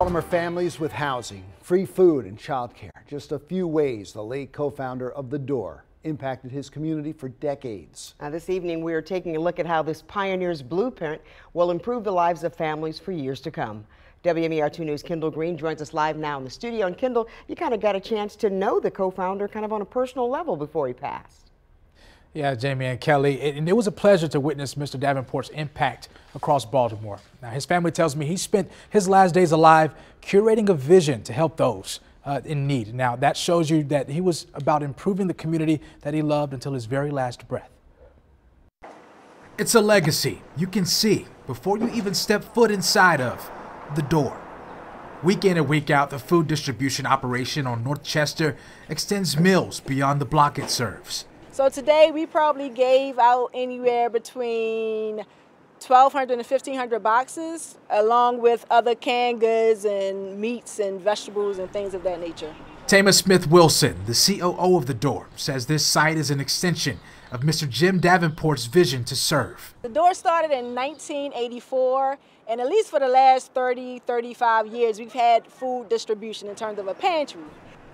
Baltimore families with housing, free food, and childcare. Just a few ways the late co-founder of The Door impacted his community for decades. Now this evening we are taking a look at how this pioneer's blueprint will improve the lives of families for years to come. WMER2 News' Kendall Green joins us live now in the studio. And Kendall, you kind of got a chance to know the co-founder kind of on a personal level before he passed. Yeah, Jamie and Kelly, it, and it was a pleasure to witness Mr. Davenport's impact across Baltimore. Now, his family tells me he spent his last days alive curating a vision to help those uh, in need. Now, that shows you that he was about improving the community that he loved until his very last breath. It's a legacy you can see before you even step foot inside of the door. Week in and week out, the food distribution operation on North Chester extends meals beyond the block it serves. So today we probably gave out anywhere between 1,200 and 1,500 boxes, along with other canned goods and meats and vegetables and things of that nature. Tama Smith Wilson, the COO of The Door, says this site is an extension of Mr. Jim Davenport's vision to serve. The Door started in 1984, and at least for the last 30, 35 years, we've had food distribution in terms of a pantry.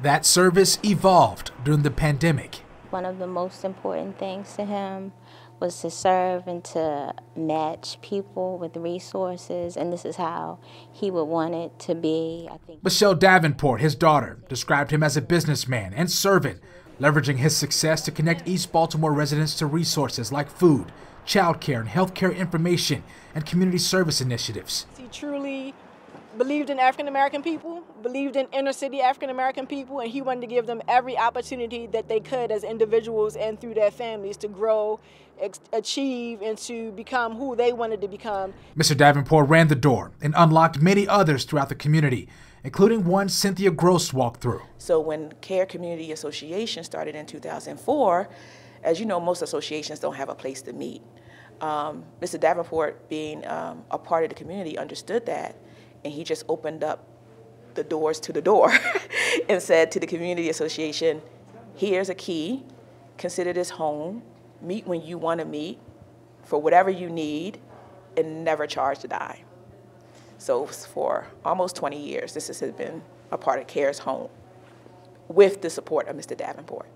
That service evolved during the pandemic one of the most important things to him was to serve and to match people with resources, and this is how he would want it to be. I think Michelle Davenport, his daughter, described him as a businessman and servant, leveraging his success to connect East Baltimore residents to resources like food, child care, and health care information and community service initiatives. He truly believed in African American people, believed in inner city African American people, and he wanted to give them every opportunity that they could as individuals and through their families to grow, ex- achieve, and to become who they wanted to become. Mr. Davenport ran the door and unlocked many others throughout the community, including one Cynthia Gross walked through. So when Care Community Association started in 2004, as you know, most associations don't have a place to meet. Um, Mr. Davenport, being um, a part of the community, understood that and he just opened up the doors to the door and said to the community association, here's a key, consider this home, meet when you want to meet for whatever you need, and never charge a dime. So for almost 20 years, this has been a part of CARE's home with the support of Mr. Davenport.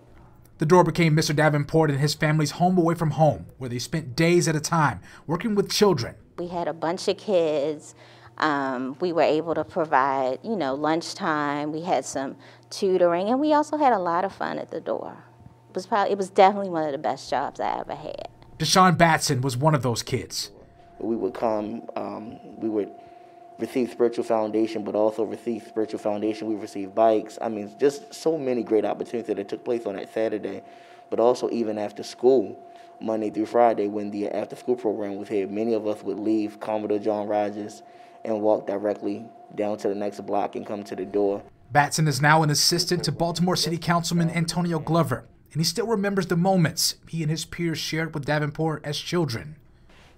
The door became Mr. Davenport and his family's home away from home, where they spent days at a time working with children. We had a bunch of kids um, we were able to provide, you know, lunchtime. We had some tutoring, and we also had a lot of fun at the door. It was probably, it was definitely one of the best jobs I ever had. Deshaun Batson was one of those kids. We would come, um, we would receive spiritual foundation, but also receive spiritual foundation. We received bikes. I mean, just so many great opportunities that took place on that Saturday, but also even after school. Monday through Friday, when the after school program was here, many of us would leave Commodore John Rogers and walk directly down to the next block and come to the door. Batson is now an assistant to Baltimore City Councilman Antonio Glover, and he still remembers the moments he and his peers shared with Davenport as children.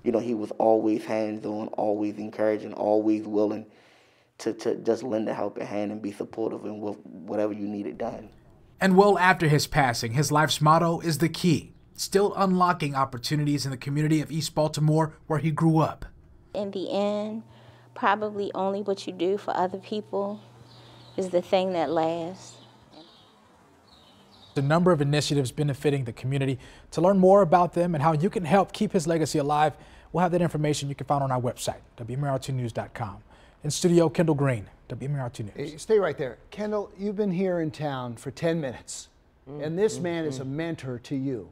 You know, he was always hands on, always encouraging, always willing to, to just lend a helping hand and be supportive in whatever you needed done. And well after his passing, his life's motto is the key, still unlocking opportunities in the community of East Baltimore where he grew up. In the end, probably only what you do for other people is the thing that lasts. A number of initiatives benefiting the community. To learn more about them and how you can help keep his legacy alive, we'll have that information you can find on our website, WMR2News.com. In studio, Kendall Green, WMR2 News. Hey, stay right there. Kendall, you've been here in town for 10 minutes, mm, and this mm, man mm. is a mm-hmm. mentor to you.